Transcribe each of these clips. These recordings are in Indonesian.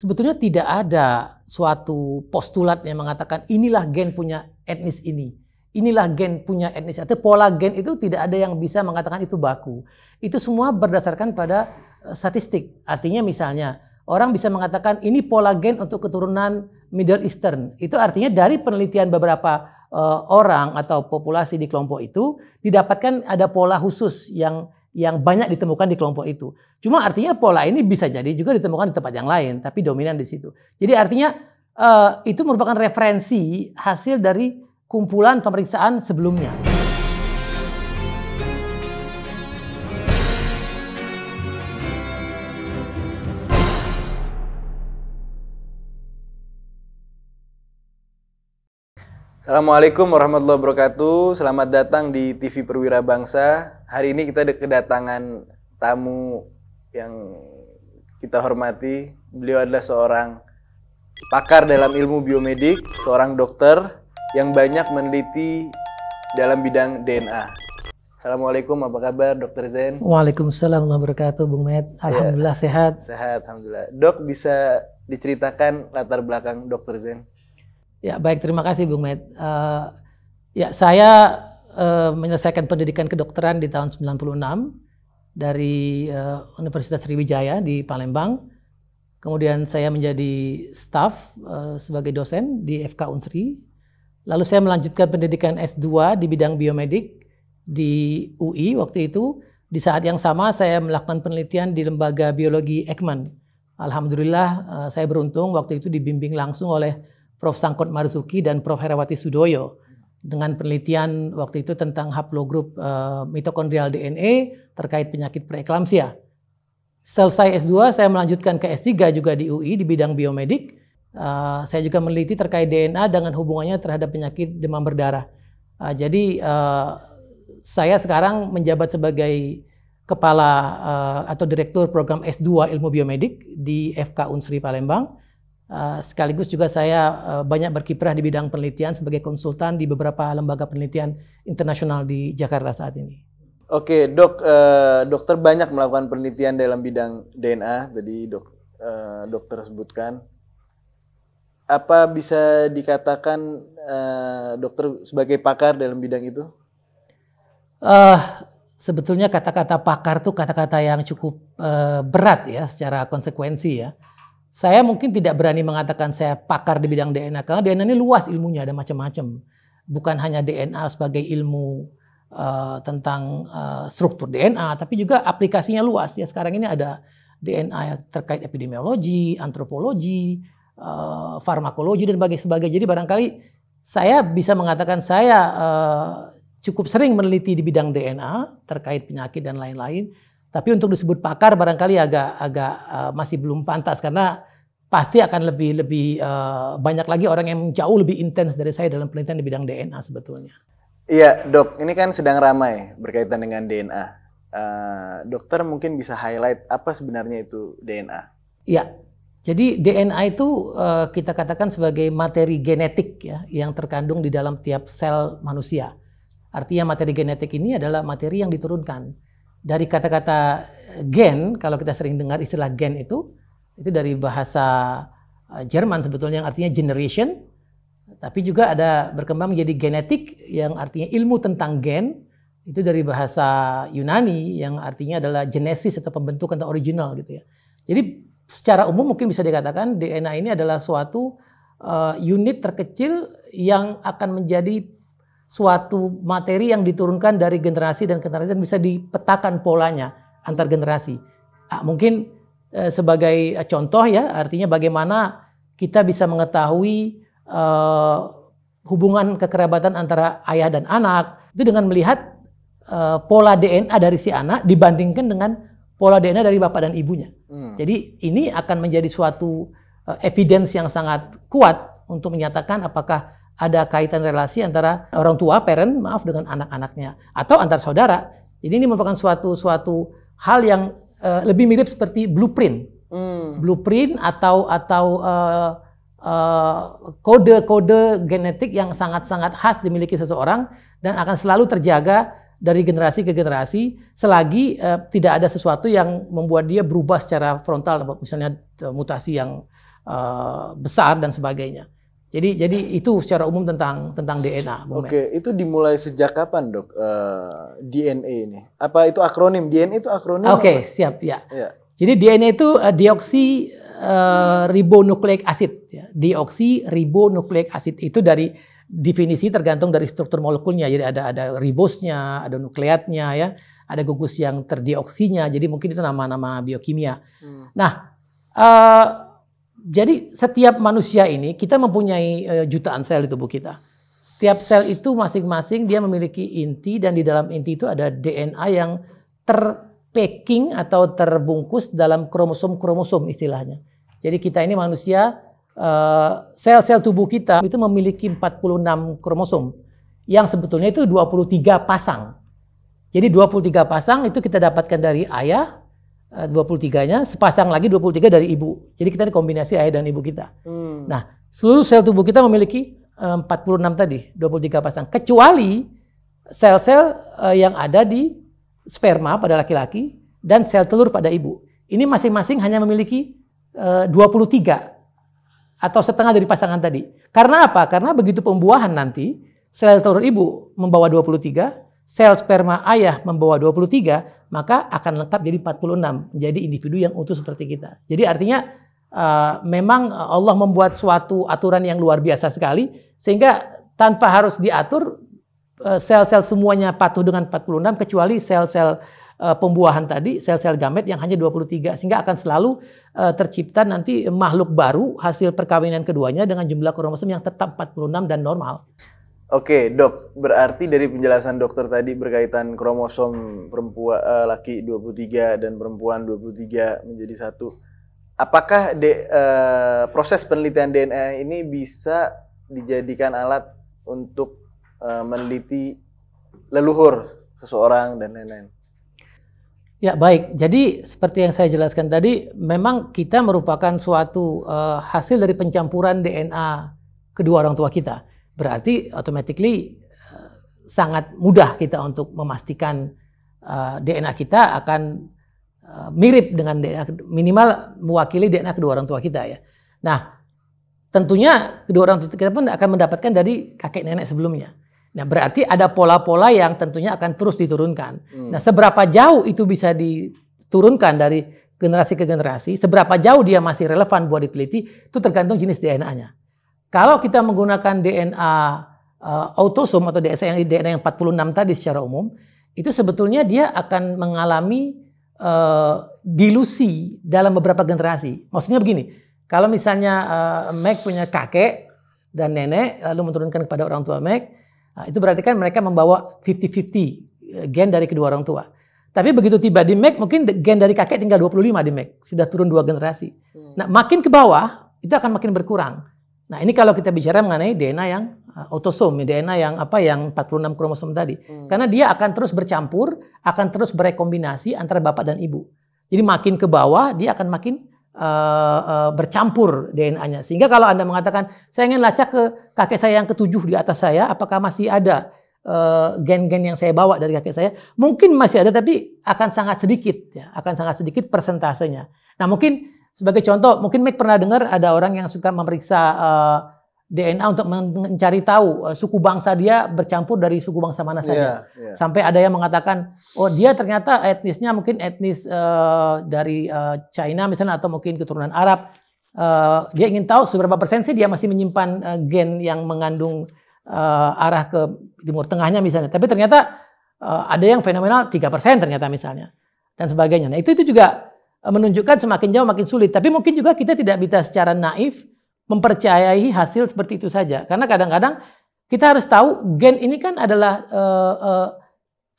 sebetulnya tidak ada suatu postulat yang mengatakan inilah gen punya etnis ini. Inilah gen punya etnis. Atau pola gen itu tidak ada yang bisa mengatakan itu baku. Itu semua berdasarkan pada eh, statistik. Artinya misalnya orang bisa mengatakan ini pola gen untuk keturunan Middle Eastern. Itu artinya dari penelitian beberapa uh, orang atau populasi di kelompok itu didapatkan ada pola khusus yang yang banyak ditemukan di kelompok itu. Cuma artinya pola ini bisa jadi juga ditemukan di tempat yang lain, tapi dominan di situ. Jadi artinya uh, itu merupakan referensi hasil dari kumpulan pemeriksaan sebelumnya. Assalamualaikum warahmatullahi wabarakatuh. Selamat datang di TV Perwira Bangsa. Hari ini kita ada kedatangan tamu yang kita hormati. Beliau adalah seorang pakar dalam ilmu biomedik, seorang dokter yang banyak meneliti dalam bidang DNA. Assalamualaikum, apa kabar Dokter Zen? Waalaikumsalam warahmatullahi wabarakatuh, Bung Med. Alhamdulillah ya. sehat. Sehat, alhamdulillah. Dok bisa diceritakan latar belakang Dokter Zen? Ya, baik terima kasih Bung Med. Uh, ya, saya uh, menyelesaikan pendidikan kedokteran di tahun 96 dari uh, Universitas Sriwijaya di Palembang. Kemudian saya menjadi staf uh, sebagai dosen di FK Unsri. Lalu saya melanjutkan pendidikan S2 di bidang biomedik di UI waktu itu. Di saat yang sama saya melakukan penelitian di lembaga biologi Ekman. Alhamdulillah uh, saya beruntung waktu itu dibimbing langsung oleh Prof. Sangkot Marzuki dan Prof. Herawati Sudoyo dengan penelitian waktu itu tentang haplogroup uh, eh, mitokondrial DNA terkait penyakit preeklamsia. Selesai S2, saya melanjutkan ke S3 juga di UI di bidang biomedik. Uh, saya juga meneliti terkait DNA dengan hubungannya terhadap penyakit demam berdarah. Uh, jadi uh, saya sekarang menjabat sebagai kepala uh, atau direktur program S2 Ilmu Biomedik di FK Unsri Palembang Eh, sekaligus juga saya eh, banyak berkiprah di bidang penelitian sebagai konsultan di beberapa lembaga penelitian internasional di Jakarta saat ini. Oke, dok, eh, dokter banyak melakukan penelitian dalam bidang DNA tadi dok, dokter sebutkan. Apa bisa dikatakan dokter sebagai pakar dalam bidang itu? Uh, sebetulnya kata-kata pakar tuh kata-kata yang cukup uh, berat ya secara konsekuensi ya saya mungkin tidak berani mengatakan saya pakar di bidang DNA karena DNA ini luas ilmunya ada macam-macam. Bukan hanya DNA sebagai ilmu uh, tentang uh, struktur DNA, tapi juga aplikasinya luas. Ya sekarang ini ada DNA yang terkait epidemiologi, antropologi, uh, farmakologi dan sebagainya. Jadi barangkali saya bisa mengatakan saya uh, cukup sering meneliti di bidang DNA terkait penyakit dan lain-lain. Tapi untuk disebut pakar barangkali agak agak uh, masih belum pantas karena pasti akan lebih lebih uh, banyak lagi orang yang jauh lebih intens dari saya dalam penelitian di bidang DNA sebetulnya. Iya, Dok, ini kan sedang ramai berkaitan dengan DNA. Uh, eh, dokter mungkin bisa highlight apa sebenarnya itu DNA? Iya. Jadi DNA itu uh, kita katakan sebagai materi genetik ya yang terkandung di dalam tiap sel manusia. Artinya materi genetik ini adalah materi yang diturunkan dari kata-kata gen, kalau kita sering dengar istilah gen itu, itu dari bahasa eh, Jerman sebetulnya yang artinya generation, tapi juga ada berkembang menjadi genetik yang artinya ilmu tentang gen, itu dari bahasa Yunani yang artinya adalah genesis atau pembentukan atau original gitu ya. Jadi secara umum mungkin bisa dikatakan DNA ini adalah suatu eh, unit terkecil yang akan menjadi suatu materi yang diturunkan dari generasi dan generasi dan bisa dipetakan polanya antar generasi. Nah, mungkin eh, sebagai eh, contoh ya, artinya bagaimana kita bisa mengetahui eh, hubungan kekerabatan antara ayah dan anak itu dengan melihat eh, pola DNA dari si anak dibandingkan dengan pola DNA dari bapak dan ibunya. Hmm. Jadi ini akan menjadi suatu eh, evidence yang sangat kuat untuk menyatakan apakah ada kaitan relasi antara orang tua, parent, maaf dengan anak-anaknya atau antar saudara. Jadi ini merupakan suatu suatu hal yang uh, lebih mirip seperti blueprint, hmm. blueprint atau atau eh, eh, kode-kode uh, uh, genetik yang sangat-sangat khas dimiliki seseorang dan akan selalu terjaga dari generasi ke generasi selagi uh, tidak ada sesuatu yang membuat dia berubah secara frontal, misalnya mutasi yang uh, besar dan sebagainya. Jadi jadi itu secara umum tentang tentang DNA. Oke, okay. itu dimulai sejak kapan, Dok? Uh, eh, DNA ini. Apa itu akronim? DNA itu akronim. Oke, okay, siap ya. ya. Jadi DNA itu uh, eh, dioksi uh, eh, ribonukleik acid ya. Dioksi ribonukleik acid itu dari definisi tergantung dari struktur molekulnya. Jadi ada ada ribosnya, ada nukleatnya ya, ada gugus yang terdioksinya. Jadi mungkin itu nama-nama biokimia. Hmm. Nah, uh, jadi setiap manusia ini kita mempunyai eh, jutaan sel di tubuh kita. Setiap sel itu masing-masing dia memiliki inti dan di dalam inti itu ada DNA yang terpacking atau terbungkus dalam kromosom-kromosom istilahnya. Jadi kita ini manusia eh, sel-sel tubuh kita itu memiliki 46 kromosom yang sebetulnya itu 23 pasang. Jadi 23 pasang itu kita dapatkan dari ayah, 23-nya, eh, sepasang lagi 23 dari ibu. Jadi kita ada kombinasi ayah dan ibu kita. Hmm. Nah, seluruh sel tubuh kita memiliki 46 eh, tadi, 23 pasang. Kecuali sel-sel eh, yang ada di sperma pada laki-laki dan sel telur pada ibu. Ini masing-masing hanya memiliki 23 atau setengah dari pasangan tadi. Karena apa? Karena begitu pembuahan nanti, sel telur ibu membawa 23, sel sperma ayah membawa 23, maka akan lengkap jadi 46 menjadi individu yang utuh seperti kita. Jadi artinya uh, memang Allah membuat suatu aturan yang luar biasa sekali sehingga tanpa harus diatur eh, sel-sel uh, semuanya patuh dengan 46 kecuali sel-sel eh, pembuahan tadi, sel-sel gamet yang hanya 23 sehingga akan selalu uh, tercipta nanti makhluk baru hasil perkawinan keduanya dengan jumlah kromosom yang tetap 46 dan normal. Oke, Dok. Berarti dari penjelasan dokter tadi berkaitan kromosom perempuan uh, laki 23 dan perempuan 23 menjadi satu. Apakah de, uh, proses penelitian DNA ini bisa dijadikan alat untuk uh, meneliti leluhur seseorang dan lain-lain? Ya baik, jadi seperti yang saya jelaskan tadi, memang kita merupakan suatu uh, hasil dari pencampuran DNA kedua orang tua kita berarti automatically eh, sangat mudah kita untuk memastikan uh, eh, DNA kita akan uh, mirip dengan DNA minimal mewakili DNA kedua orang tua kita ya. Nah, tentunya kedua orang tua kita pun akan mendapatkan dari kakek nenek sebelumnya. Nah, berarti ada pola-pola yang tentunya akan terus diturunkan. Hmm. Nah, seberapa jauh itu bisa diturunkan dari generasi ke generasi, seberapa jauh dia masih relevan buat diteliti, itu tergantung jenis DNA-nya. Kalau kita menggunakan DNA uh, eh, autosom atau DNA yang 46 tadi secara umum, itu sebetulnya dia akan mengalami uh, dilusi dalam beberapa generasi. Maksudnya begini, kalau misalnya uh, Mac punya kakek dan nenek lalu menurunkan kepada orang tua Mac, uh, itu berarti kan mereka membawa 50-50 gen dari kedua orang tua. Tapi begitu tiba di Mac, mungkin gen dari kakek tinggal 25 di Mac. Sudah turun dua generasi. Hmm. Nah, makin ke bawah, itu akan makin berkurang. Nah, ini kalau kita bicara mengenai DNA yang eh, autosom, DNA ya, yang apa yang 46 kromosom tadi. Hmm. Karena dia akan terus bercampur, akan terus berekombinasi antara bapak dan ibu. Jadi makin ke bawah dia akan makin uh, uh, bercampur DNA-nya. Sehingga kalau Anda mengatakan saya ingin lacak ke kakek saya yang ketujuh di atas saya, apakah masih ada gen-gen uh, gen -gen yang saya bawa dari kakek saya? Mungkin masih ada tapi akan sangat sedikit ya, akan sangat sedikit persentasenya. Nah, mungkin sebagai contoh, mungkin Mike pernah dengar ada orang yang suka memeriksa uh, eh, DNA untuk mencari tahu uh, suku bangsa dia bercampur dari suku bangsa mana saja. Yeah, yeah. Sampai ada yang mengatakan, oh dia ternyata etnisnya mungkin etnis uh, dari uh, China misalnya atau mungkin keturunan Arab. Uh, dia ingin tahu seberapa persen sih dia masih menyimpan uh, gen yang mengandung uh, arah ke timur tengahnya misalnya. Tapi ternyata uh, ada yang fenomenal 3% ternyata misalnya dan sebagainya. Nah, itu itu juga Eh, menunjukkan semakin jauh makin sulit. Tapi mungkin juga kita tidak bisa secara naif mempercayai hasil seperti itu saja. Karena kadang-kadang kita harus tahu gen ini kan adalah uh, uh,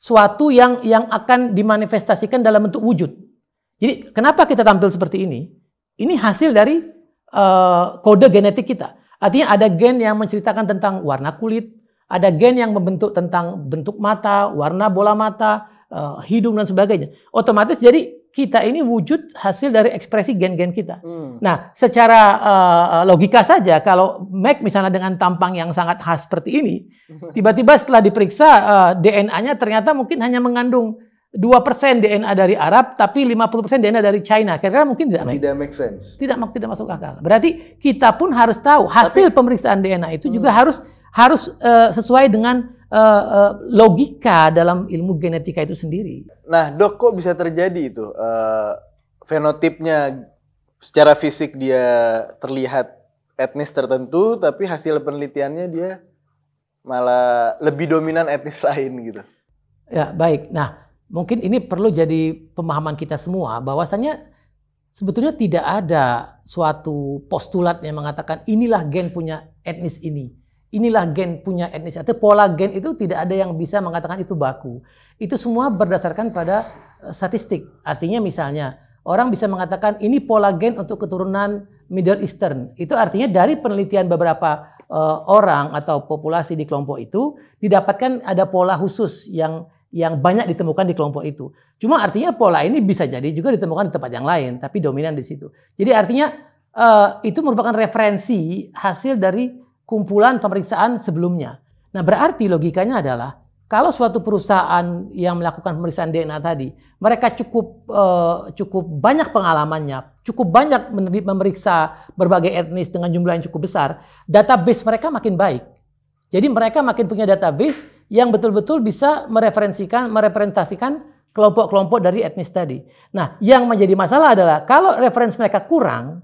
suatu yang yang akan dimanifestasikan dalam bentuk wujud. Jadi kenapa kita tampil seperti ini? Ini hasil dari uh, kode genetik kita. Artinya ada gen yang menceritakan tentang warna kulit, ada gen yang membentuk tentang bentuk mata, warna bola mata, uh, hidung dan sebagainya. Otomatis jadi kita ini wujud hasil dari ekspresi gen-gen kita. Hmm. Nah, secara uh, logika saja, kalau Mac misalnya dengan tampang yang sangat khas seperti ini, tiba-tiba setelah diperiksa uh, eh, DNA-nya ternyata mungkin hanya mengandung dua persen DNA dari Arab, tapi 50% DNA dari China. Kira-kira mungkin tidak make. Tidak make sense. Tidak, tidak masuk akal. Berarti kita pun harus tahu hasil tapi, pemeriksaan DNA itu hmm. juga harus harus uh, sesuai dengan uh, logika dalam ilmu genetika itu sendiri. Nah, dok, kok bisa terjadi itu uh, fenotipnya secara fisik dia terlihat etnis tertentu, tapi hasil penelitiannya dia malah lebih dominan etnis lain gitu. Ya, baik. Nah, mungkin ini perlu jadi pemahaman kita semua bahwasanya sebetulnya tidak ada suatu postulat yang mengatakan inilah gen punya etnis ini inilah gen punya etnis atau pola gen itu tidak ada yang bisa mengatakan itu baku. Itu semua berdasarkan pada eh, statistik. Artinya misalnya orang bisa mengatakan ini pola gen untuk keturunan Middle Eastern. Itu artinya dari penelitian beberapa uh, orang atau populasi di kelompok itu didapatkan ada pola khusus yang yang banyak ditemukan di kelompok itu. Cuma artinya pola ini bisa jadi juga ditemukan di tempat yang lain, tapi dominan di situ. Jadi artinya uh, itu merupakan referensi hasil dari kumpulan pemeriksaan sebelumnya. Nah, berarti logikanya adalah kalau suatu perusahaan yang melakukan pemeriksaan DNA tadi, mereka cukup eh, cukup banyak pengalamannya, cukup banyak memeriksa berbagai etnis dengan jumlah yang cukup besar, database mereka makin baik. Jadi mereka makin punya database yang betul-betul bisa mereferensikan, merepresentasikan kelompok-kelompok dari etnis tadi. Nah, yang menjadi masalah adalah kalau referensi mereka kurang,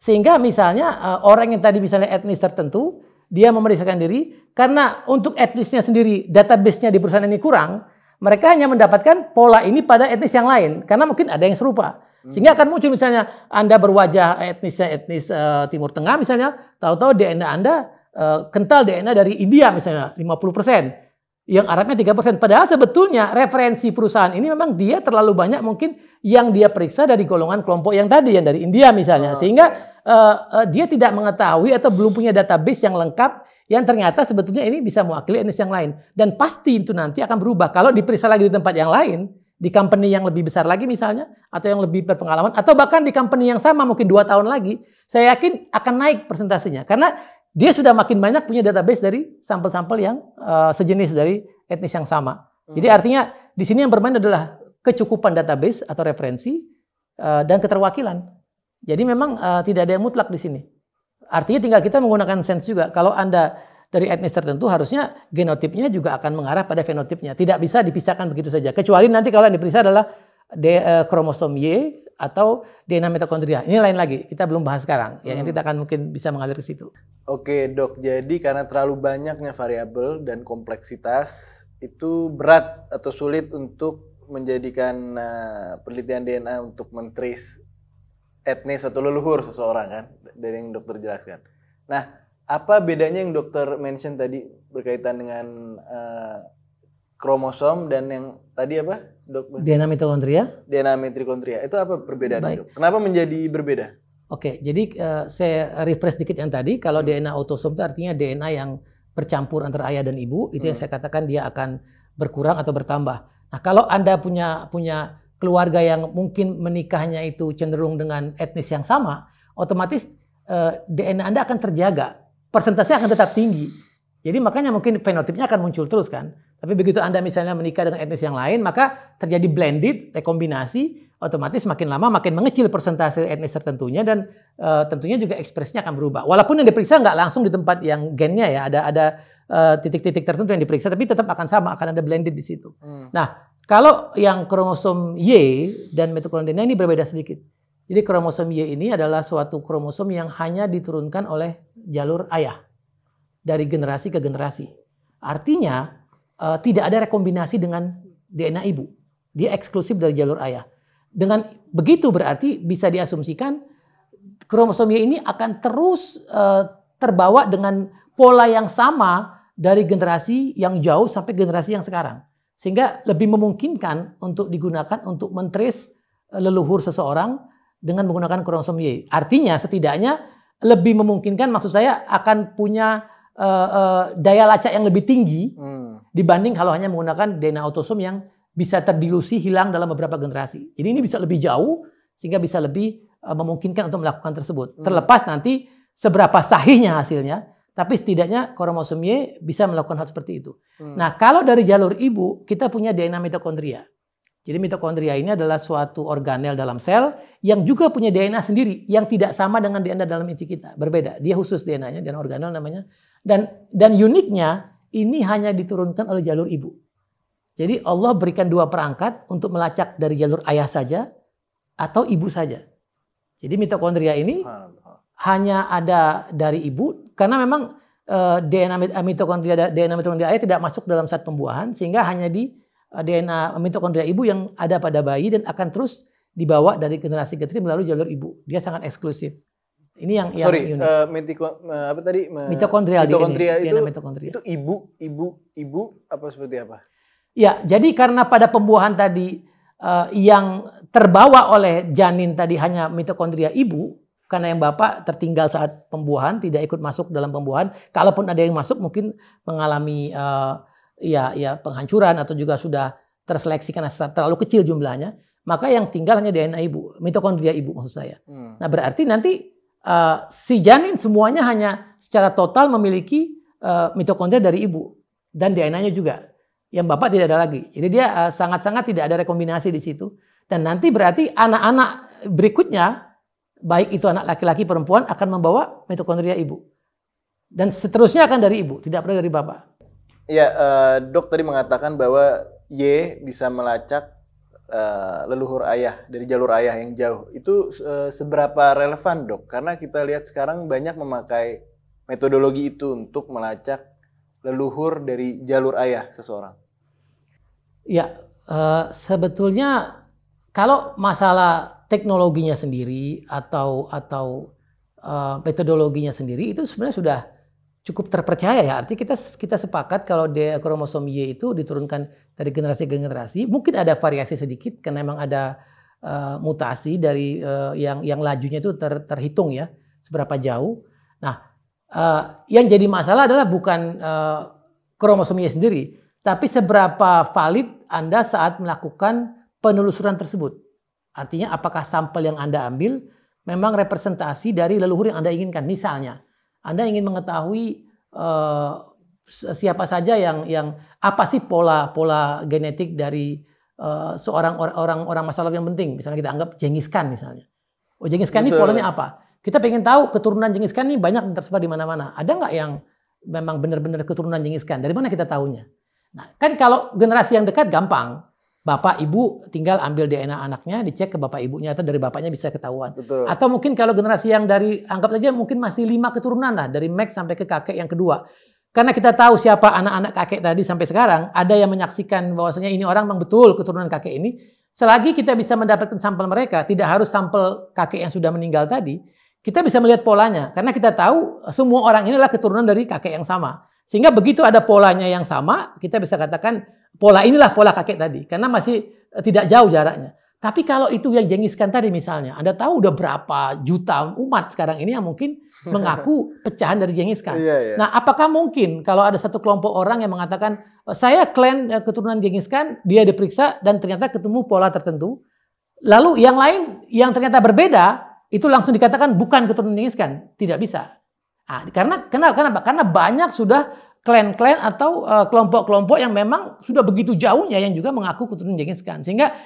sehingga misalnya uh, orang yang tadi misalnya etnis tertentu, dia memeriksakan diri karena untuk etnisnya sendiri database-nya di perusahaan ini kurang, mereka hanya mendapatkan pola ini pada etnis yang lain karena mungkin ada yang serupa. Hmm. Sehingga akan muncul misalnya Anda berwajah etnisnya etnis uh, Timur Tengah misalnya, tahu-tahu DNA Anda uh, kental DNA dari India misalnya 50%, yang Arabnya 3%. Padahal sebetulnya referensi perusahaan ini memang dia terlalu banyak mungkin yang dia periksa dari golongan kelompok yang tadi yang dari India misalnya oh, sehingga uh, uh, dia tidak mengetahui atau belum punya database yang lengkap yang ternyata sebetulnya ini bisa mewakili etnis yang lain dan pasti itu nanti akan berubah kalau diperiksa lagi di tempat yang lain di company yang lebih besar lagi misalnya atau yang lebih berpengalaman atau bahkan di company yang sama mungkin dua tahun lagi saya yakin akan naik presentasinya karena dia sudah makin banyak punya database dari sampel-sampel yang uh, sejenis dari etnis yang sama. Jadi hmm. artinya di sini yang bermain adalah kecukupan database atau referensi eh, dan keterwakilan. Jadi memang eh, tidak ada yang mutlak di sini. Artinya tinggal kita menggunakan sense juga. Kalau Anda dari etnis tertentu harusnya genotipnya juga akan mengarah pada fenotipnya. Tidak bisa dipisahkan begitu saja. Kecuali nanti kalau yang diperiksa adalah de, uh, kromosom Y atau DNA mitokondria. Ini lain lagi. Kita belum bahas sekarang. Ya, yang hmm. kita akan mungkin bisa mengalir ke situ. Oke, Dok. Jadi karena terlalu banyaknya variabel dan kompleksitas itu berat atau sulit untuk menjadikan uh, penelitian DNA untuk mentris etnis atau leluhur seseorang kan dari yang dokter jelaskan. Nah, apa bedanya yang dokter mention tadi berkaitan dengan uh, kromosom dan yang tadi apa? Dok, DNA mitokondria? DNA mitokondria. Itu apa perbedaannya, Baik. Dok? Kenapa menjadi berbeda? Oke, jadi uh, saya refresh dikit yang tadi. Kalau hmm. DNA autosom itu artinya DNA yang bercampur antara ayah dan ibu, itu hmm. yang saya katakan dia akan berkurang atau bertambah. Nah, kalau Anda punya punya keluarga yang mungkin menikahnya itu cenderung dengan etnis yang sama, otomatis eh, DNA Anda akan terjaga. Persentasenya akan tetap tinggi. Jadi makanya mungkin fenotipnya akan muncul terus kan. Tapi begitu Anda misalnya menikah dengan etnis yang lain, maka terjadi blended, rekombinasi, otomatis makin lama makin mengecil persentase etnis tertentunya dan uh, tentunya juga ekspresinya akan berubah. Walaupun yang diperiksa nggak langsung di tempat yang gennya ya, ada ada Eh, titik-titik uh, tertentu yang diperiksa, tapi tetap akan sama, akan ada blended di situ. Hmm. Nah, kalau yang kromosom Y dan metoklondrinia ini berbeda sedikit. Jadi kromosom Y ini adalah suatu kromosom yang hanya diturunkan oleh jalur ayah dari generasi ke generasi. Artinya uh, tidak ada rekombinasi dengan DNA ibu. Dia eksklusif dari jalur ayah. Dengan begitu berarti bisa diasumsikan kromosom Y ini akan terus uh, terbawa dengan pola yang sama dari generasi yang jauh sampai generasi yang sekarang. Sehingga lebih memungkinkan untuk digunakan untuk mentris eh, leluhur seseorang dengan menggunakan kromosom Y. Artinya setidaknya lebih memungkinkan maksud saya akan punya uh, uh, daya lacak yang lebih tinggi hmm. dibanding kalau hanya menggunakan DNA autosom yang bisa terdilusi hilang dalam beberapa generasi. Jadi ini bisa lebih jauh sehingga bisa lebih uh, memungkinkan untuk melakukan tersebut. Hmm. Terlepas nanti seberapa sahihnya hasilnya, tapi setidaknya kromosom Y bisa melakukan hal seperti itu. Hmm. Nah, kalau dari jalur ibu, kita punya DNA mitokondria. Jadi mitokondria ini adalah suatu organel dalam sel yang juga punya DNA sendiri yang tidak sama dengan DNA dalam inti kita. Berbeda. Dia khusus DNA-nya, DNA organel namanya. Dan dan uniknya ini hanya diturunkan oleh jalur ibu. Jadi Allah berikan dua perangkat untuk melacak dari jalur ayah saja atau ibu saja. Jadi mitokondria ini hanya ada dari ibu karena memang eh, DNA mitokondria DNA mitokondria ayah tidak masuk dalam saat pembuahan sehingga hanya di eh, DNA mitokondria ibu yang ada pada bayi dan akan terus dibawa dari generasi ke generasi melalui jalur ibu. Dia sangat eksklusif. Ini yang Sorry, yang unik. Uh, mitiko, uh, apa tadi? mitokondria DNA, itu, DNA mitokondria. Itu ibu, ibu, ibu apa seperti apa? Ya, jadi karena pada pembuahan tadi uh, yang terbawa oleh janin tadi hanya mitokondria ibu, karena yang bapak tertinggal saat pembuahan tidak ikut masuk dalam pembuahan kalaupun ada yang masuk mungkin mengalami uh, ya ya penghancuran atau juga sudah terseleksi karena terlalu kecil jumlahnya maka yang tinggal hanya DNA ibu mitokondria ibu maksud saya hmm. nah berarti nanti uh, si janin semuanya hanya secara total memiliki uh, mitokondria dari ibu dan DNA-nya juga yang bapak tidak ada lagi jadi dia sangat-sangat uh, tidak ada rekombinasi di situ dan nanti berarti anak-anak berikutnya baik itu anak laki-laki perempuan akan membawa mitokondria ibu dan seterusnya akan dari ibu tidak pernah dari bapak ya uh, dok tadi mengatakan bahwa Y bisa melacak uh, leluhur ayah dari jalur ayah yang jauh itu uh, seberapa relevan dok karena kita lihat sekarang banyak memakai metodologi itu untuk melacak leluhur dari jalur ayah seseorang ya uh, sebetulnya kalau masalah teknologinya sendiri atau atau uh, metodologinya sendiri itu sebenarnya sudah cukup terpercaya ya. Artinya kita kita sepakat kalau di kromosom Y itu diturunkan dari generasi ke generasi, mungkin ada variasi sedikit karena memang ada uh, mutasi dari uh, yang yang lajunya itu ter, terhitung ya seberapa jauh. Nah, uh, yang jadi masalah adalah bukan uh, kromosom Y sendiri, tapi seberapa valid Anda saat melakukan penelusuran tersebut. Artinya apakah sampel yang Anda ambil memang representasi dari leluhur yang Anda inginkan. Misalnya, Anda ingin mengetahui eh, siapa saja yang yang apa sih pola pola genetik dari eh, seorang orang orang masalah yang penting. Misalnya kita anggap Genghis Khan misalnya. Oh Genghis Khan ini polanya apa? Kita pengen tahu keturunan Genghis Khan ini banyak tersebar di mana-mana. Ada nggak yang memang benar-benar keturunan Genghis Khan? Dari mana kita tahunya? Nah, kan kalau generasi yang dekat gampang, Bapak ibu tinggal ambil DNA anaknya, dicek ke bapak ibunya atau dari bapaknya bisa ketahuan. Betul. Atau mungkin kalau generasi yang dari anggap saja mungkin masih lima keturunan lah dari Max sampai ke kakek yang kedua. Karena kita tahu siapa anak-anak kakek tadi sampai sekarang, ada yang menyaksikan bahwasanya ini orang memang betul keturunan kakek ini. Selagi kita bisa mendapatkan sampel mereka, tidak harus sampel kakek yang sudah meninggal tadi, kita bisa melihat polanya. Karena kita tahu semua orang inilah keturunan dari kakek yang sama. Sehingga begitu ada polanya yang sama, kita bisa katakan Pola inilah pola kakek tadi, karena masih eh, tidak jauh jaraknya. Tapi kalau itu yang jengiskan tadi misalnya, Anda tahu udah berapa juta umat sekarang ini yang mungkin mengaku pecahan dari jengiskan. Khan. Iya, iya, Nah, apakah mungkin kalau ada satu kelompok orang yang mengatakan eh, saya klan eh, keturunan jengiskan, dia diperiksa dan ternyata ketemu pola tertentu. Lalu yang lain yang ternyata berbeda itu langsung dikatakan bukan keturunan jengiskan, tidak bisa. Nah, karena Kenapa? Karena banyak sudah klan-klan atau eh, kelompok-kelompok yang memang sudah begitu jauhnya yang juga mengaku keturunan Genghis Khan. Sehingga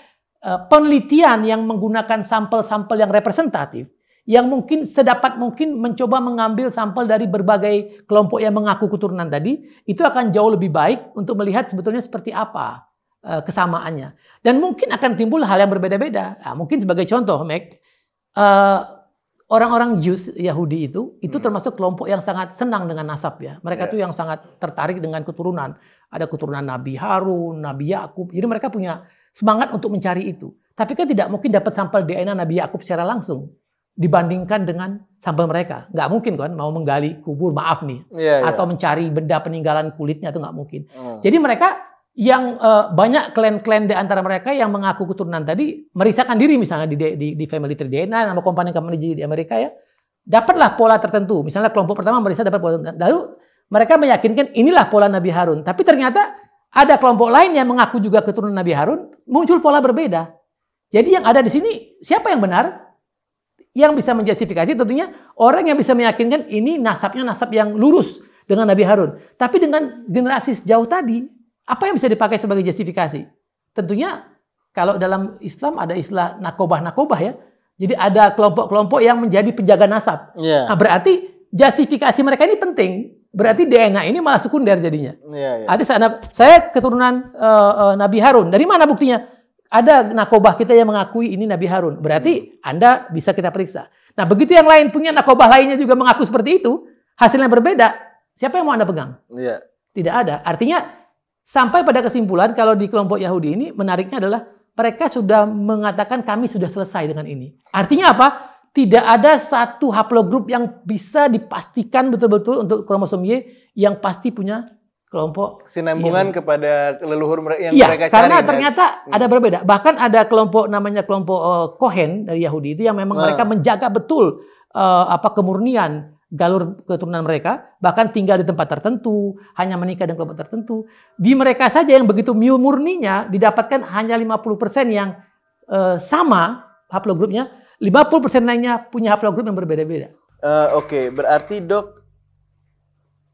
eh, penelitian yang menggunakan sampel-sampel yang representatif yang mungkin sedapat mungkin mencoba mengambil sampel dari berbagai kelompok yang mengaku keturunan tadi, itu akan jauh lebih baik untuk melihat sebetulnya seperti apa e, kesamaannya. Dan mungkin akan timbul hal yang berbeda-beda. Nah, mungkin sebagai contoh, Mac, e, orang-orang Jews Yahudi itu itu hmm. termasuk kelompok yang sangat senang dengan nasab ya. Mereka yeah. tuh yang sangat tertarik dengan keturunan. Ada keturunan Nabi Harun, Nabi Yakub. Jadi mereka punya semangat untuk mencari itu. Tapi kan tidak mungkin dapat sampel DNA Nabi Yakub secara langsung dibandingkan dengan sampel mereka. Nggak mungkin kan mau menggali kubur, maaf nih, yeah, iya. atau yeah. mencari benda peninggalan kulitnya itu nggak mungkin. Hmm. Jadi mereka yang uh, banyak klan-klan di antara mereka yang mengaku keturunan tadi merisakan diri misalnya di di, di family tree DNA nama company-company di Amerika ya dapatlah pola tertentu misalnya kelompok pertama merisa dapat pola tertentu. lalu mereka meyakinkan inilah pola Nabi Harun tapi ternyata ada kelompok lain yang mengaku juga keturunan Nabi Harun muncul pola berbeda jadi yang ada di sini siapa yang benar yang bisa menjustifikasi tentunya orang yang bisa meyakinkan ini nasabnya nasab yang lurus dengan Nabi Harun tapi dengan generasi sejauh tadi apa yang bisa dipakai sebagai justifikasi? Tentunya kalau dalam Islam ada istilah nakobah-nakobah ya. Jadi ada kelompok-kelompok yang menjadi penjaga nasab. Yeah. Nah, berarti justifikasi mereka ini penting. Berarti DNA ini malah sekunder jadinya. Yeah, yeah. Artinya saya, keturunan uh, uh, Nabi Harun. Dari mana buktinya? Ada nakobah kita yang mengakui ini Nabi Harun. Berarti hmm. Anda bisa kita periksa. Nah, begitu yang lain punya nakobah lainnya juga mengaku seperti itu, hasilnya berbeda. Siapa yang mau Anda pegang? Yeah. Tidak ada. Artinya Sampai pada kesimpulan kalau di kelompok Yahudi ini menariknya adalah mereka sudah mengatakan kami sudah selesai dengan ini. Artinya apa? Tidak ada satu haplogroup yang bisa dipastikan betul-betul untuk kromosom Y yang pasti punya kelompok sinambungan iya. kepada leluhur yang ya, mereka cari. karena ternyata dan... ada hmm. berbeda. Bahkan ada kelompok namanya kelompok uh, Kohen dari Yahudi itu yang memang nah. mereka menjaga betul uh, apa kemurnian galur keturunan mereka, bahkan tinggal di tempat tertentu, hanya menikah dengan kelompok tertentu. Di mereka saja yang begitu murninya didapatkan hanya 50% yang e, sama haplogrupnya, 50% lainnya punya haplogrup yang berbeda-beda. Uh, Oke, okay. berarti dok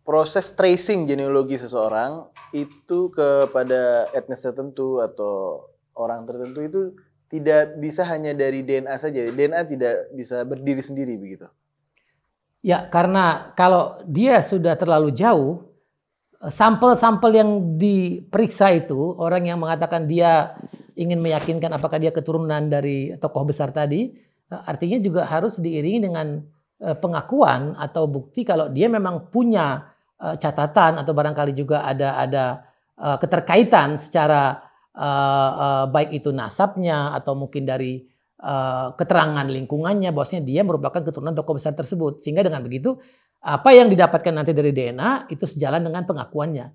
proses tracing genealogi seseorang itu kepada etnis tertentu atau orang tertentu itu tidak bisa hanya dari DNA saja. DNA tidak bisa berdiri sendiri begitu. Ya, karena kalau dia sudah terlalu jauh, eh, sampel-sampel yang diperiksa itu, orang yang mengatakan dia ingin meyakinkan apakah dia keturunan dari tokoh besar tadi, eh, artinya juga harus diiringi dengan eh, pengakuan atau bukti kalau dia memang punya catatan atau barangkali juga ada ada keterkaitan secara baik itu nasabnya atau mungkin dari uh, keterangan lingkungannya bahwasanya dia merupakan keturunan tokoh besar tersebut. Sehingga dengan begitu apa yang didapatkan nanti dari DNA itu sejalan dengan pengakuannya.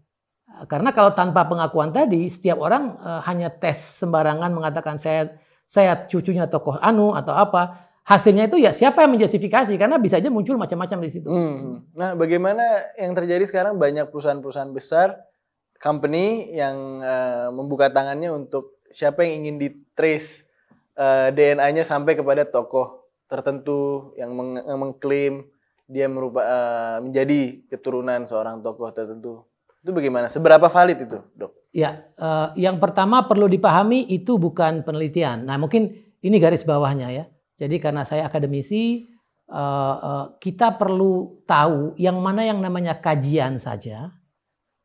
Eh, karena kalau tanpa pengakuan tadi, setiap orang uh, hanya tes sembarangan mengatakan saya saya cucunya tokoh Anu atau apa, hasilnya itu ya siapa yang menjustifikasi? Karena bisa aja muncul macam-macam di situ. Hmm. hmm. Nah, bagaimana yang terjadi sekarang banyak perusahaan-perusahaan besar, company yang uh, membuka tangannya untuk siapa yang ingin ditrace uh, eh, DNA-nya sampai kepada tokoh tertentu yang, meng mengklaim dia merupa, uh, menjadi keturunan seorang tokoh tertentu. Itu bagaimana? Seberapa valid itu, dok? Ya, uh, yang pertama perlu dipahami itu bukan penelitian. Nah, mungkin ini garis bawahnya ya. Jadi karena saya akademisi, uh, uh, kita perlu tahu yang mana yang namanya kajian saja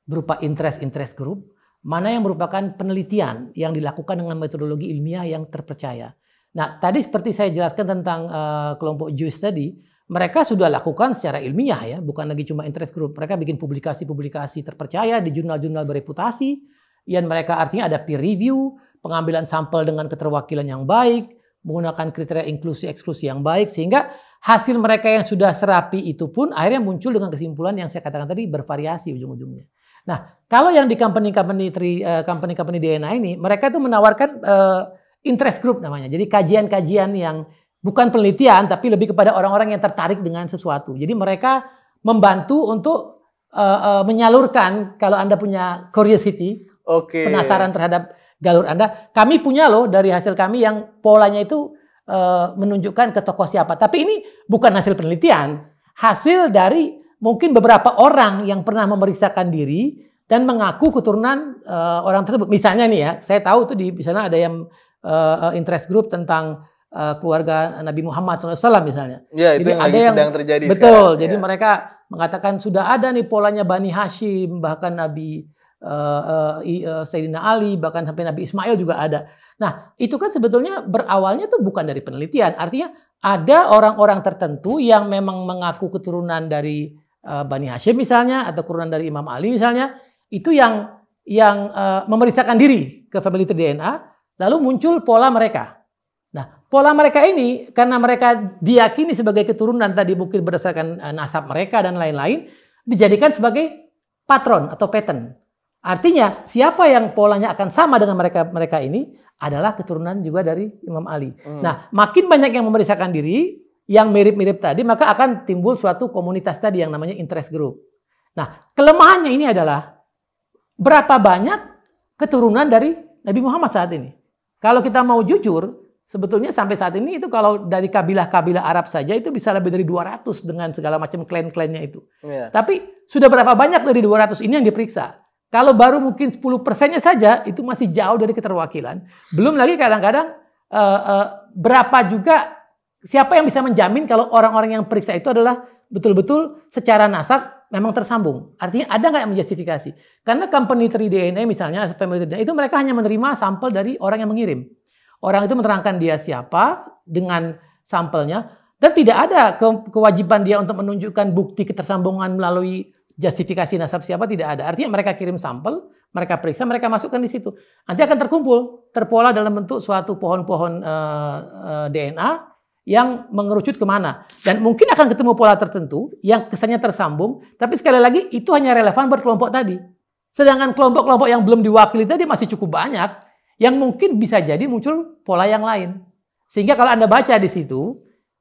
berupa interest-interest group mana yang merupakan penelitian yang dilakukan dengan metodologi ilmiah yang terpercaya. Nah, tadi seperti saya jelaskan tentang uh, kelompok JUICE tadi, mereka sudah lakukan secara ilmiah ya, bukan lagi cuma interest group. Mereka bikin publikasi-publikasi terpercaya di jurnal-jurnal bereputasi, yang mereka artinya ada peer review, pengambilan sampel dengan keterwakilan yang baik, menggunakan kriteria inklusi-eksklusi yang baik, sehingga hasil mereka yang sudah serapi itu pun akhirnya muncul dengan kesimpulan yang saya katakan tadi bervariasi ujung-ujungnya. Nah, kalau yang di company-company eh, company-company DNA ini, mereka itu menawarkan uh, interest group namanya. Jadi kajian-kajian yang bukan penelitian tapi lebih kepada orang-orang yang tertarik dengan sesuatu. Jadi mereka membantu untuk uh, uh, menyalurkan kalau Anda punya curiosity, okay. penasaran terhadap galur Anda. Kami punya loh dari hasil kami yang polanya itu uh, menunjukkan ke tokoh siapa. Tapi ini bukan hasil penelitian, hasil dari mungkin beberapa orang yang pernah memeriksakan diri dan mengaku keturunan uh, orang tersebut. Misalnya nih ya, saya tahu itu di sana ada yang uh, interest group tentang uh, keluarga Nabi Muhammad SAW misalnya. Ya, itu jadi yang ada lagi yang, sedang terjadi Betul, sekarang. jadi ya. mereka mengatakan sudah ada nih polanya Bani Hashim, bahkan Nabi uh, uh, uh, Sayyidina Ali, bahkan sampai Nabi Ismail juga ada. Nah, itu kan sebetulnya berawalnya tuh bukan dari penelitian. Artinya ada orang-orang tertentu yang memang mengaku keturunan dari Eh, Bani Hashim misalnya atau kurunan dari Imam Ali misalnya itu yang yang uh, memeriksakan diri ke tree DNA lalu muncul pola mereka. Nah, pola mereka ini karena mereka diyakini sebagai keturunan tadi mungkin berdasarkan uh, nasab mereka dan lain-lain dijadikan sebagai patron atau pattern. Artinya siapa yang polanya akan sama dengan mereka mereka ini adalah keturunan juga dari Imam Ali. Hmm. Nah, makin banyak yang memeriksakan diri, yang mirip-mirip tadi, maka akan timbul suatu komunitas tadi yang namanya interest group. Nah, kelemahannya ini adalah berapa banyak keturunan dari Nabi Muhammad saat ini. Kalau kita mau jujur, sebetulnya sampai saat ini itu kalau dari kabilah-kabilah Arab saja itu bisa lebih dari 200 dengan segala macam klan-klannya itu. Yeah. Tapi sudah berapa banyak dari 200 ini yang diperiksa? Kalau baru mungkin 10 persennya saja itu masih jauh dari keterwakilan. Belum lagi kadang-kadang uh, uh, berapa juga siapa yang bisa menjamin kalau orang-orang yang periksa itu adalah betul-betul secara nasab memang tersambung? Artinya ada nggak yang menjustifikasi? Karena company 3 DNA misalnya, family 3 DNA itu mereka hanya menerima sampel dari orang yang mengirim. Orang itu menerangkan dia siapa dengan sampelnya dan tidak ada kewajiban dia untuk menunjukkan bukti ketersambungan melalui justifikasi nasab siapa tidak ada. Artinya mereka kirim sampel, mereka periksa, mereka masukkan di situ. Nanti akan terkumpul, terpola dalam bentuk suatu pohon-pohon uh, eh, uh, eh, DNA yang mengerucut kemana. Dan mungkin akan ketemu pola tertentu yang kesannya tersambung, tapi sekali lagi itu hanya relevan buat kelompok tadi. Sedangkan kelompok-kelompok yang belum diwakili tadi masih cukup banyak, yang mungkin bisa jadi muncul pola yang lain. Sehingga kalau Anda baca di situ,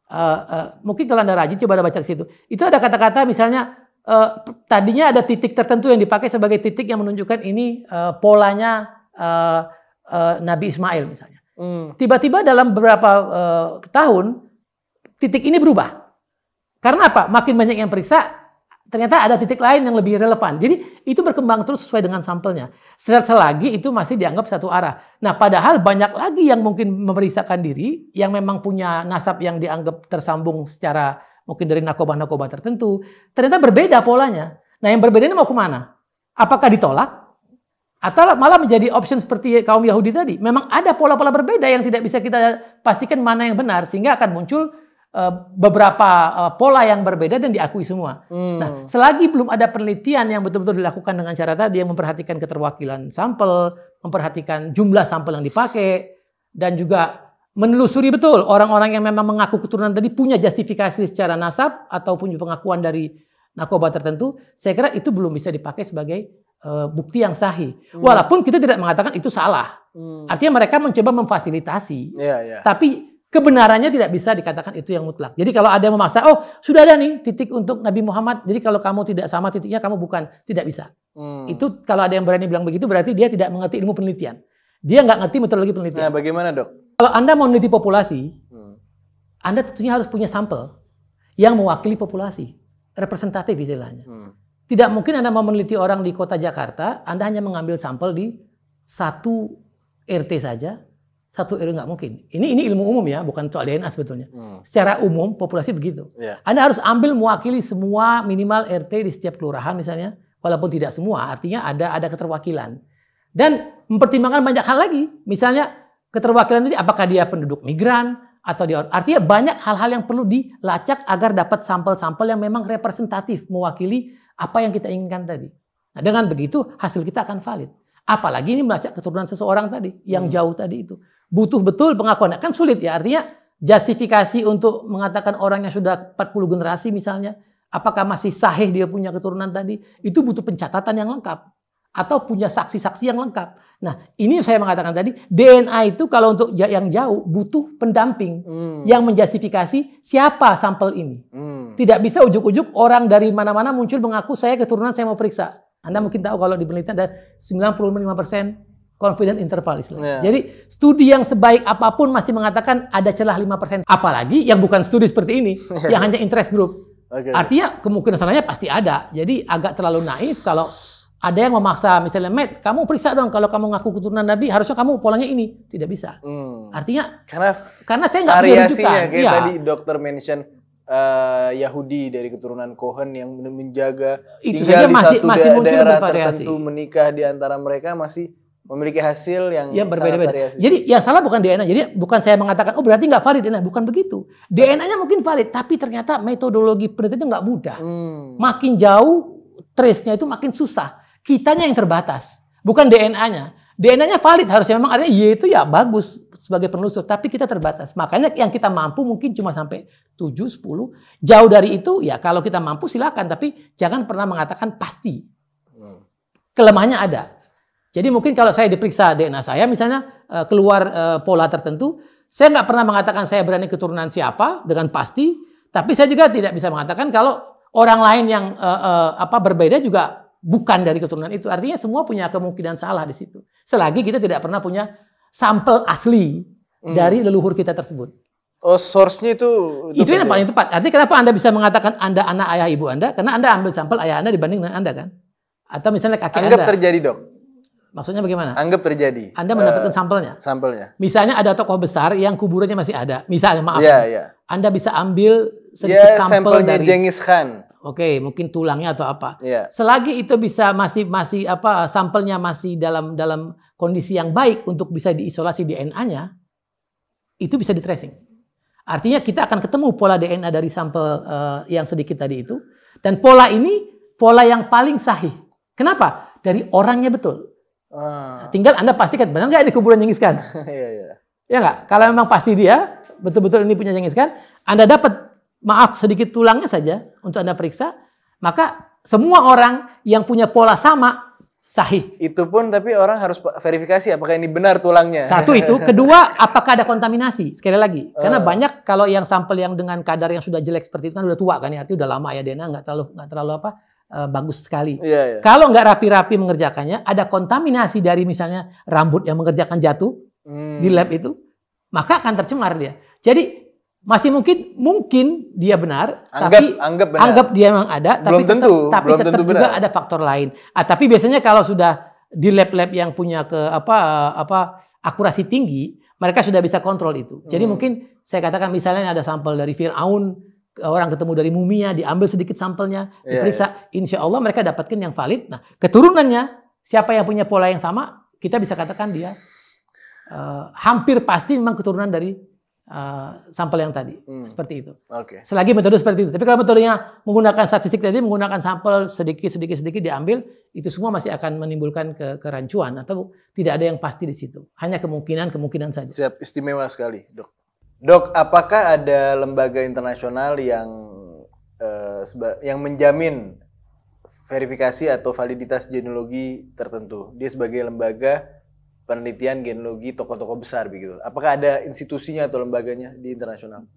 uh, uh, mungkin kalau Anda rajin coba Anda baca di situ, itu ada kata-kata misalnya, uh, tadinya ada titik tertentu yang dipakai sebagai titik yang menunjukkan ini uh, polanya uh, uh, Nabi Ismail misalnya. Hmm. Tiba-tiba dalam beberapa uh, tahun titik ini berubah. Karena apa? Makin banyak yang periksa, ternyata ada titik lain yang lebih relevan. Jadi itu berkembang terus sesuai dengan sampelnya. Selagi itu masih dianggap satu arah. Nah, padahal banyak lagi yang mungkin memeriksakan diri yang memang punya nasab yang dianggap tersambung secara mungkin dari narkoba-narkoba tertentu. Ternyata berbeda polanya. Nah, yang berbeda ini mau kemana? Apakah ditolak atau malah menjadi opsi seperti kaum Yahudi tadi. Memang ada pola-pola berbeda yang tidak bisa kita pastikan mana yang benar. Sehingga akan muncul eh, beberapa eh, pola yang berbeda dan diakui semua. Hmm. Nah, selagi belum ada penelitian yang betul-betul dilakukan dengan cara tadi yang memperhatikan keterwakilan sampel, memperhatikan jumlah sampel yang dipakai, dan juga menelusuri betul orang-orang yang memang mengaku keturunan tadi punya justifikasi secara nasab ataupun pengakuan dari nakoba tertentu, saya kira itu belum bisa dipakai sebagai Eh, bukti yang sahih. Hmm. Walaupun kita tidak mengatakan itu salah. Hmm. Artinya mereka mencoba memfasilitasi. Yeah, yeah. Tapi kebenarannya tidak bisa dikatakan itu yang mutlak. Jadi kalau ada yang memaksa, oh sudah ada nih titik untuk Nabi Muhammad. Jadi kalau kamu tidak sama titiknya, kamu bukan. Tidak bisa. Hmm. Itu kalau ada yang berani bilang begitu, berarti dia tidak mengerti ilmu penelitian. Dia nggak ngerti metodologi penelitian. Nah, bagaimana dok? Kalau Anda mau meneliti populasi, hmm. Anda tentunya harus punya sampel yang mewakili populasi. Representatif istilahnya. Hmm. Tidak mungkin Anda mau meneliti orang di kota Jakarta, Anda hanya mengambil sampel di satu RT saja, satu RT nggak mungkin. Ini ini ilmu umum ya, bukan soal DNA sebetulnya. Hmm. Secara umum populasi begitu. Yeah. Anda harus ambil mewakili semua minimal RT di setiap kelurahan misalnya, walaupun tidak semua, artinya ada ada keterwakilan. Dan mempertimbangkan banyak hal lagi, misalnya keterwakilan itu apakah dia penduduk migran, atau di artinya banyak hal-hal yang perlu dilacak agar dapat sampel-sampel yang memang representatif mewakili apa yang kita inginkan tadi. Nah, dengan begitu hasil kita akan valid. Apalagi ini melacak keturunan seseorang tadi yang hmm. jauh tadi itu. Butuh betul pengakuan. Kan sulit ya artinya justifikasi untuk mengatakan orang yang sudah 40 generasi misalnya apakah masih sahih dia punya keturunan tadi itu butuh pencatatan yang lengkap atau punya saksi-saksi yang lengkap. Nah, ini saya mengatakan tadi, DNA itu kalau untuk yang jauh butuh pendamping hmm. yang menjustifikasi siapa sampel ini. Hmm. Tidak bisa ujuk-ujuk orang dari mana-mana muncul mengaku saya keturunan saya mau periksa. Anda mungkin tahu kalau di penelitian ada 95% confident interval istilahnya. Yeah. Jadi studi yang sebaik apapun masih mengatakan ada celah 5%. Apalagi yang bukan studi seperti ini, ya. yang hanya interest group. Okay. Artinya kemungkinan salahnya pasti ada. Jadi agak terlalu naif kalau ada yang memaksa, misalnya, Matt, kamu periksa dong kalau kamu ngaku keturunan Nabi, harusnya kamu polanya ini. Tidak bisa. Hmm. Artinya, karena karena saya nggak variasinya, kayak ya. tadi dokter mention uh, Yahudi dari keturunan Cohen yang menjaga Itu tinggal di masih, satu masih da daerah tertentu menikah di antara mereka masih memiliki hasil yang ya, berbeda-beda. Jadi yang salah bukan DNA. Jadi bukan saya mengatakan oh berarti nggak valid DNA, bukan begitu. DNA-nya mungkin valid, tapi ternyata metodologi penelitiannya nggak mudah. Hmm. Makin jauh trace-nya itu makin susah kitanya yang terbatas, bukan DNA-nya. DNA-nya valid harusnya memang artinya Y itu ya bagus sebagai penelusur, tapi kita terbatas. Makanya yang kita mampu mungkin cuma sampai 7, 10. Jauh dari itu ya kalau kita mampu silakan, tapi jangan pernah mengatakan pasti. Kelemahannya ada. Jadi mungkin kalau saya diperiksa DNA saya misalnya eh, keluar eh, pola tertentu, saya nggak pernah mengatakan saya berani keturunan siapa dengan pasti, tapi saya juga tidak bisa mengatakan kalau orang lain yang uh, uh, apa berbeda juga bukan dari keturunan itu. Artinya semua punya kemungkinan salah di situ. Selagi kita tidak pernah punya sampel asli hmm. dari leluhur kita tersebut. Oh, source-nya itu itu yang paling tepat. Artinya kenapa Anda bisa mengatakan Anda anak ayah ibu Anda? Karena Anda ambil sampel ayah Anda dibanding dengan Anda kan? Atau misalnya kakek Anggap Anda. terjadi, Dok. Maksudnya bagaimana? Anggap terjadi. Anda mendapatkan uh, sampelnya. Sampelnya. Misalnya ada tokoh besar yang kuburannya masih ada. Misalnya maaf. Yeah, yeah. Anda bisa ambil sedikit yeah, sampel sampelnya dari Khan oke okay, mungkin tulangnya atau apa. Yeah. Selagi itu bisa masih masih apa sampelnya masih dalam dalam kondisi yang baik untuk bisa diisolasi DNA-nya, itu bisa di tracing. Artinya kita akan ketemu pola DNA dari sampel uh, yang sedikit tadi itu dan pola ini pola yang paling sahih. Kenapa? Dari orangnya betul. Uh. Tinggal Anda pastikan benar nggak ini kuburan yang Iya, iya. Ya nggak? Kalau memang pasti dia betul-betul ini punya yang Anda dapat maaf sedikit tulangnya saja untuk Anda periksa, maka semua orang yang punya pola sama sahih. Itu pun tapi orang harus verifikasi apakah ini benar tulangnya. Satu itu, kedua apakah ada kontaminasi? Sekali lagi, karena uh. banyak kalau yang sampel yang dengan kadar yang sudah jelek seperti itu kan udah tua kan ya, artinya udah lama ya DNA nggak terlalu nggak terlalu apa eh, bagus sekali. Yeah, yeah. Kalau nggak rapi-rapi mengerjakannya, ada kontaminasi dari misalnya rambut yang mengerjakan jatuh mm. di lab itu, maka akan tercemar dia. Jadi masih mungkin mungkin dia benar anggap, tapi anggap, benar. anggap dia memang ada belum tapi tetap, tapi belum tetap tentu juga benar. ada faktor lain ah tapi biasanya kalau sudah di lab-lab yang punya ke apa apa akurasi tinggi mereka sudah bisa kontrol itu jadi hmm. mungkin saya katakan misalnya ada sampel dari Fir'aun orang ketemu dari mumia diambil sedikit sampelnya iya, diperiksa yeah, yeah. insya Allah mereka dapatkan yang valid nah keturunannya siapa yang punya pola yang sama kita bisa katakan dia uh, hampir pasti memang keturunan dari uh, sampel yang tadi. Hmm. Seperti itu. Okay. Selagi metode seperti itu. Tapi kalau metodenya menggunakan statistik tadi, menggunakan sampel sedikit-sedikit-sedikit diambil, itu semua masih akan menimbulkan ke kerancuan atau tidak ada yang pasti di situ. Hanya kemungkinan-kemungkinan saja. Siap, istimewa sekali, dok. Dok, apakah ada lembaga internasional yang uh, yang menjamin verifikasi atau validitas genealogi tertentu? Dia sebagai lembaga penelitian genologi tokoh-tokoh besar begitu. Apakah ada institusinya atau lembaganya di internasional?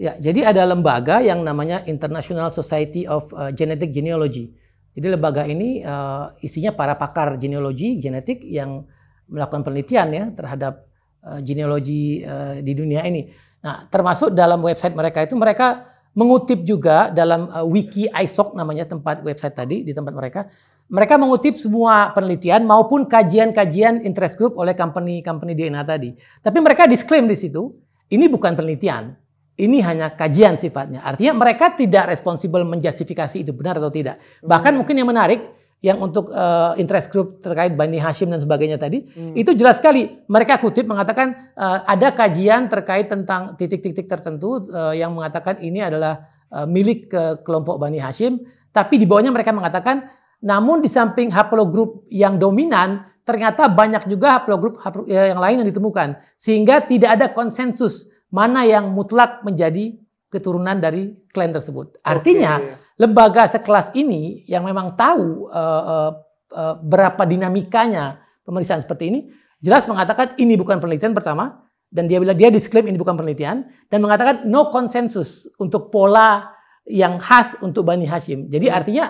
Ya, jadi ada lembaga yang namanya International Society of uh, Genetic Genealogy. Jadi lembaga ini uh, isinya para pakar genealogi, genetik yang melakukan penelitian ya terhadap uh, genealogi uh, di dunia ini. Nah, termasuk dalam website mereka itu mereka mengutip juga dalam uh, wiki ISOC namanya tempat website tadi di tempat mereka mereka mengutip semua penelitian maupun kajian-kajian interest group oleh company-company DNA tadi. Tapi mereka disclaim di situ, ini bukan penelitian, ini hanya kajian sifatnya. Artinya mereka tidak responsibel menjustifikasi itu benar atau tidak. Hmm. Bahkan hmm. mungkin yang menarik, yang untuk uh, interest group terkait Bani Hashim dan sebagainya tadi, hmm. itu jelas sekali mereka kutip mengatakan uh, ada kajian terkait tentang titik-titik tertentu uh, yang mengatakan ini adalah uh, milik uh, kelompok Bani Hashim, tapi di bawahnya mereka mengatakan namun di samping haplogroup yang dominan, ternyata banyak juga haplogroup eh, yang lain yang ditemukan. Sehingga tidak ada konsensus mana yang mutlak menjadi keturunan dari klan tersebut. Artinya Oke. lembaga sekelas ini yang memang tahu uh, uh, berapa dinamikanya pemeriksaan seperti ini, jelas mengatakan ini bukan penelitian pertama, dan dia bilang dia disclaim ini bukan penelitian dan mengatakan no konsensus untuk pola yang khas untuk Bani Hashim. Jadi hmm. artinya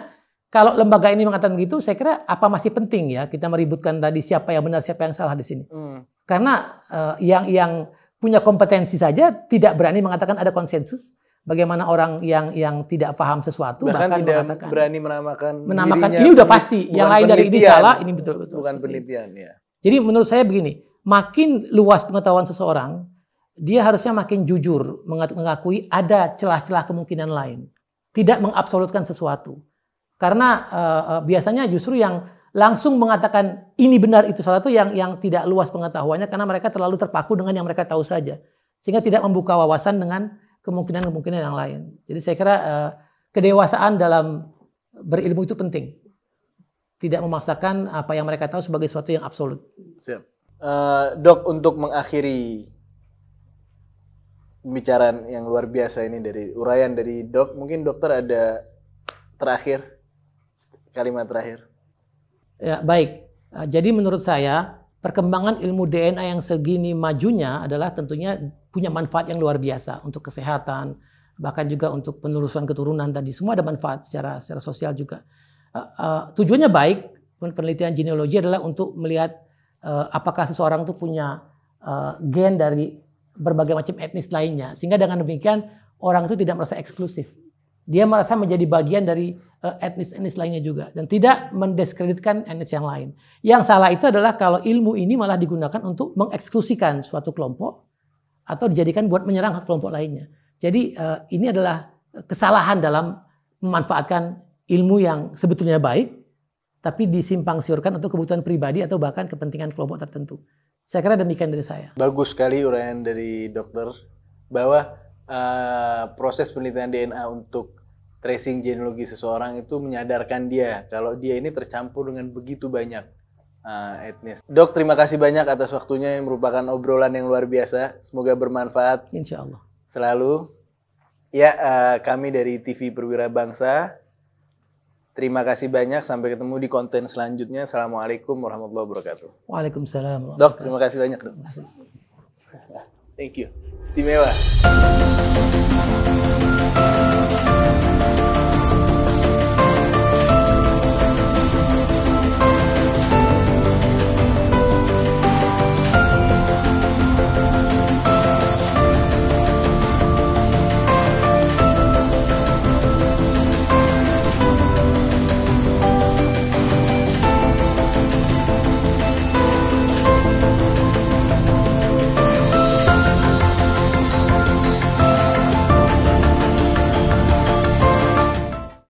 kalau lembaga ini mengatakan begitu, saya kira apa masih penting ya kita meributkan tadi siapa yang benar, siapa yang salah di sini. Hmm. Karena uh, yang yang punya kompetensi saja tidak berani mengatakan ada konsensus. Bagaimana orang yang yang tidak paham sesuatu bahkan, bahkan tidak mengatakan, berani menamakan menamakan ini udah pasti yang lain dari ini salah ini betul betul bukan penelitian ya. Jadi menurut saya begini, makin luas pengetahuan seseorang, dia harusnya makin jujur mengakui ada celah-celah kemungkinan lain, tidak mengabsolutkan sesuatu. Karena uh, biasanya justru yang langsung mengatakan ini benar itu salah itu yang yang tidak luas pengetahuannya karena mereka terlalu terpaku dengan yang mereka tahu saja sehingga tidak membuka wawasan dengan kemungkinan-kemungkinan yang lain. Jadi saya kira uh, kedewasaan dalam berilmu itu penting. Tidak memaksakan apa yang mereka tahu sebagai sesuatu yang absolut. Siap. Uh, dok untuk mengakhiri pembicaraan yang luar biasa ini dari urayan dari dok, mungkin dokter ada terakhir kalimat terakhir. Ya, baik. Eh, jadi menurut saya perkembangan ilmu DNA yang segini majunya adalah tentunya punya manfaat yang luar biasa untuk kesehatan, bahkan juga untuk penelusuran keturunan tadi semua ada manfaat secara secara sosial juga. Uh, uh, tujuannya baik, penelitian genealogi adalah untuk melihat uh, apakah seseorang itu punya uh, gen dari berbagai macam etnis lainnya, sehingga dengan demikian orang itu tidak merasa eksklusif. Dia merasa menjadi bagian dari etnis-etnis eh, lainnya juga dan tidak mendiskreditkan etnis yang lain. Yang salah itu adalah kalau ilmu ini malah digunakan untuk mengeksklusikan suatu kelompok atau dijadikan buat menyerang kelompok lainnya. Jadi eh, ini adalah kesalahan dalam memanfaatkan ilmu yang sebetulnya baik tapi disimpang siurkan untuk kebutuhan pribadi atau bahkan kepentingan kelompok tertentu. Saya kira demikian dari saya. Bagus sekali uraian dari dokter bahwa uh, proses penelitian DNA untuk tracing genealogi seseorang itu menyadarkan dia kalau dia ini tercampur dengan begitu banyak uh, etnis. Dok, terima kasih banyak atas waktunya yang merupakan obrolan yang luar biasa. Semoga bermanfaat. Insya Allah. Selalu. Ya, uh, kami dari TV Perwira Bangsa. Terima kasih banyak. Sampai ketemu di konten selanjutnya. Assalamualaikum warahmatullahi wabarakatuh. Waalaikumsalam. Dok, terima kasih banyak. Dok. Thank you. Stimeva.